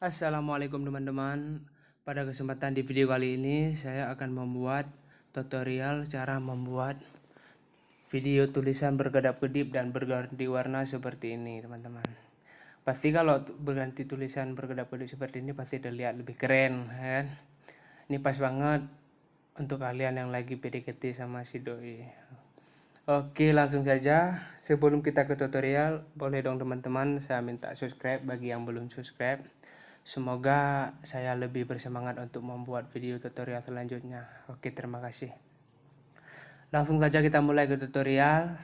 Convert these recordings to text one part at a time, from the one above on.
Assalamualaikum teman-teman Pada kesempatan di video kali ini Saya akan membuat tutorial cara membuat video tulisan berkedap-kedip dan berganti warna seperti ini teman-teman Pasti kalau berganti tulisan berkedap-kedip seperti ini pasti terlihat lebih keren ya kan Ini pas banget untuk kalian yang lagi PDKT sama si doi Oke langsung saja sebelum kita ke tutorial boleh dong teman-teman saya minta subscribe bagi yang belum subscribe Semoga saya lebih bersemangat untuk membuat video tutorial selanjutnya. Oke, terima kasih. Langsung saja kita mulai ke tutorial.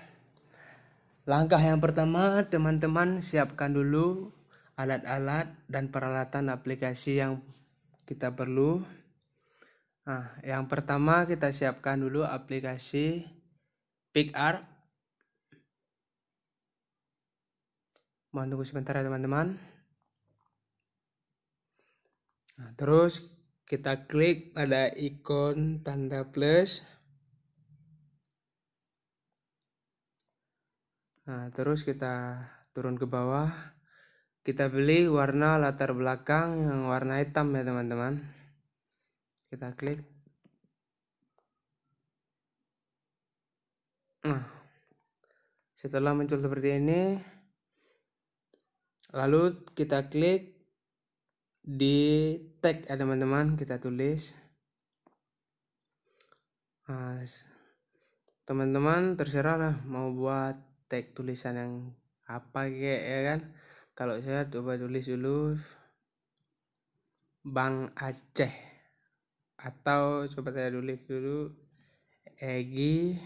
Langkah yang pertama, teman-teman siapkan dulu alat-alat dan peralatan aplikasi yang kita perlu. Nah, yang pertama kita siapkan dulu aplikasi PicArt. Mohon tunggu sebentar ya teman-teman. Nah, terus kita klik pada ikon tanda plus. Nah, terus kita turun ke bawah. Kita beli warna latar belakang yang warna hitam ya, teman-teman. Kita klik. Nah, setelah muncul seperti ini, lalu kita klik di tag ya teman-teman kita tulis teman-teman nah, terserah lah mau buat tag tulisan yang apa kayak ya kan kalau saya coba tulis dulu Bang Aceh atau coba saya tulis dulu Egi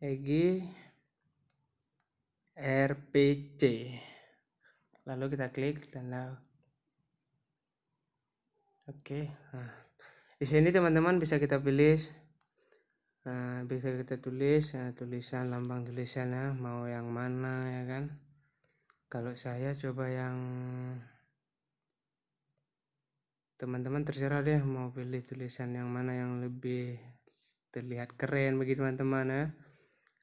Egi RPC lalu kita klik tanda oke okay. nah, di sini teman-teman bisa kita pilih nah, bisa kita tulis eh, tulisan lambang tulisan ya, mau yang mana ya kan kalau saya coba yang teman-teman terserah deh mau pilih tulisan yang mana yang lebih terlihat keren bagi teman-teman ya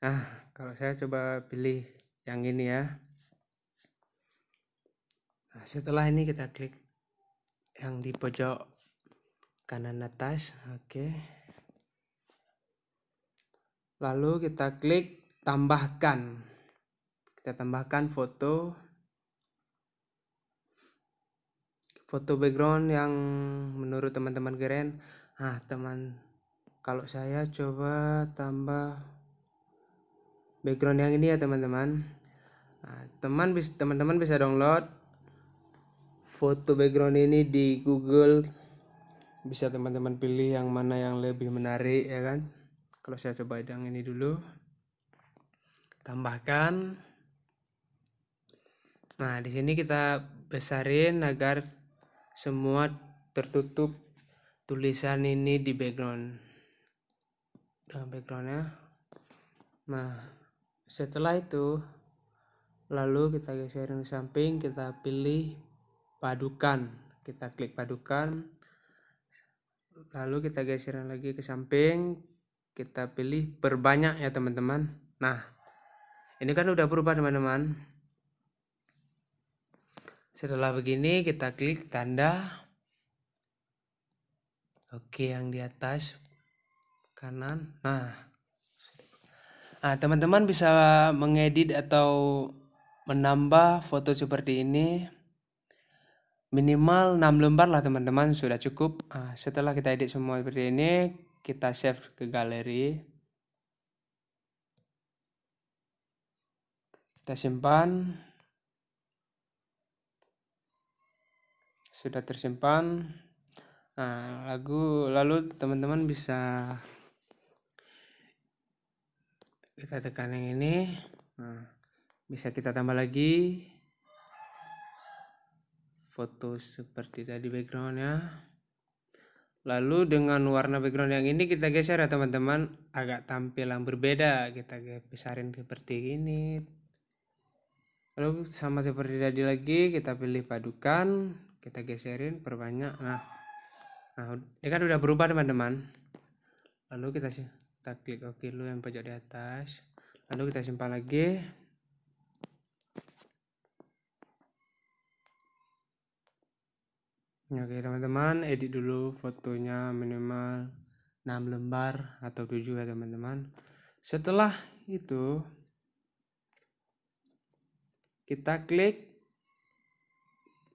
ah kalau saya coba pilih yang ini ya nah, setelah ini kita klik yang di pojok kanan atas oke okay. lalu kita klik tambahkan kita tambahkan foto foto background yang menurut teman-teman keren ah teman kalau saya coba tambah background yang ini ya teman-teman Nah, teman bisa teman-teman bisa download foto background ini di Google bisa teman-teman pilih yang mana yang lebih menarik ya kan kalau saya coba yang ini dulu tambahkan nah di sini kita besarin agar semua tertutup tulisan ini di background dalam backgroundnya nah setelah itu lalu kita geser ke samping kita pilih padukan kita klik padukan lalu kita geser lagi ke samping kita pilih perbanyak ya teman-teman nah ini kan udah berubah teman-teman setelah begini kita klik tanda oke yang di atas kanan nah Nah, teman-teman bisa mengedit atau menambah foto seperti ini minimal 6 lembar lah teman-teman sudah cukup nah, setelah kita edit semua seperti ini kita save ke galeri kita simpan sudah tersimpan nah lagu lalu teman-teman bisa kita tekan yang ini nah bisa kita tambah lagi foto seperti tadi backgroundnya lalu dengan warna background yang ini kita geser ya teman-teman agak tampil yang berbeda kita besarin seperti ini lalu sama seperti tadi lagi kita pilih padukan kita geserin perbanyak nah nah ini kan udah berubah teman-teman lalu kita sih kita klik oke dulu yang pojok di atas lalu kita simpan lagi Oke teman-teman, edit dulu fotonya minimal 6 lembar atau 7 ya teman-teman. Setelah itu kita klik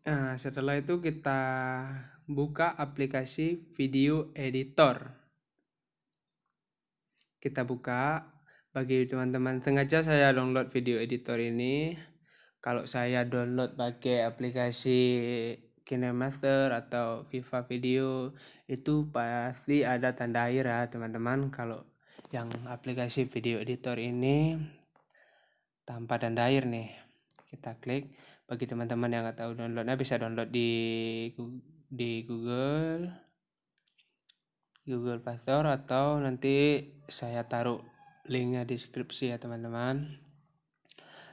Nah, setelah itu kita buka aplikasi video editor. Kita buka bagi teman-teman sengaja saya download video editor ini. Kalau saya download pakai aplikasi KineMaster atau Viva Video itu pasti ada tanda air ya teman-teman kalau yang aplikasi video editor ini tanpa tanda air nih kita klik bagi teman-teman yang nggak tahu downloadnya bisa download di di Google Google Play Store atau nanti saya taruh linknya di deskripsi ya teman-teman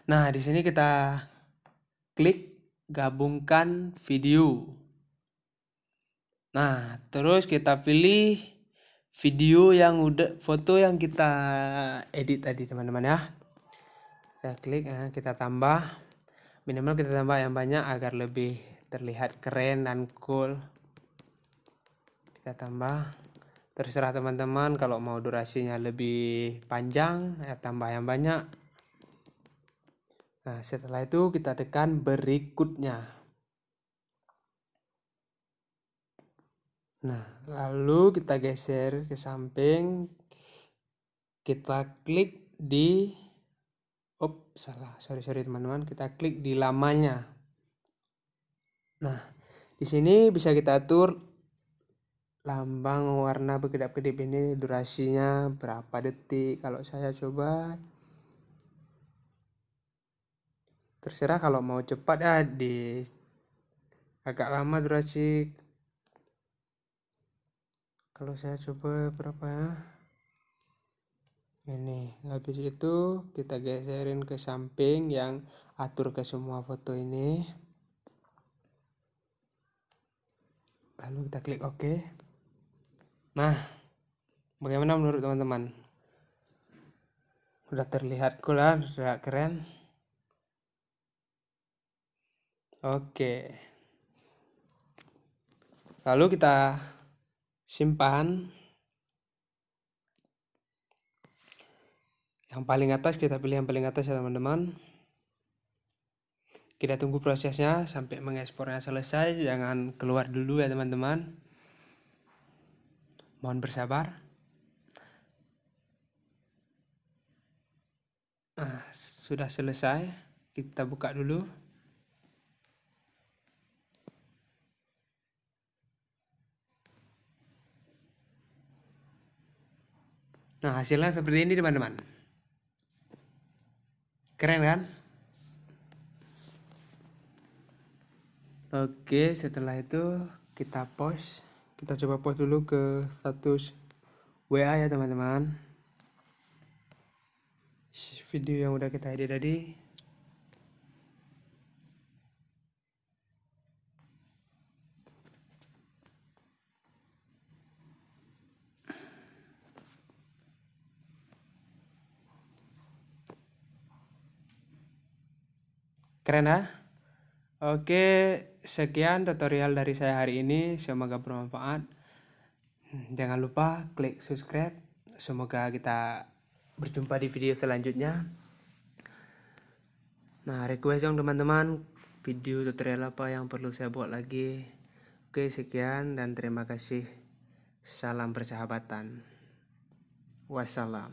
nah di sini kita klik gabungkan video. Nah, terus kita pilih video yang udah foto yang kita edit tadi teman-teman ya. Kita klik, nah, kita tambah. Minimal kita tambah yang banyak agar lebih terlihat keren dan cool. Kita tambah. Terserah teman-teman kalau mau durasinya lebih panjang ya tambah yang banyak Nah, setelah itu kita tekan berikutnya. Nah, lalu kita geser ke samping. Kita klik di up salah. Sorry, sorry teman-teman. Kita klik di lamanya. Nah, di sini bisa kita atur lambang warna berkedap-kedip ini durasinya berapa detik. Kalau saya coba terserah kalau mau cepat ya di agak lama durasi kalau saya coba berapa ya? ini habis itu kita geserin ke samping yang atur ke semua foto ini lalu kita klik OK nah bagaimana menurut teman-teman udah terlihat cool lah udah keren Oke. Lalu kita simpan. Yang paling atas kita pilih yang paling atas ya teman-teman. Kita tunggu prosesnya sampai mengekspornya selesai, jangan keluar dulu ya teman-teman. Mohon bersabar. Nah, sudah selesai. Kita buka dulu. Nah hasilnya seperti ini teman-teman Keren kan? Oke setelah itu kita post Kita coba post dulu ke status WA ya teman-teman Video yang udah kita edit tadi Keren ya Oke, sekian tutorial dari saya hari ini. Semoga bermanfaat. Jangan lupa klik subscribe. Semoga kita berjumpa di video selanjutnya. Nah, request dong teman-teman video tutorial apa yang perlu saya buat lagi. Oke, sekian dan terima kasih. Salam persahabatan. Wassalam.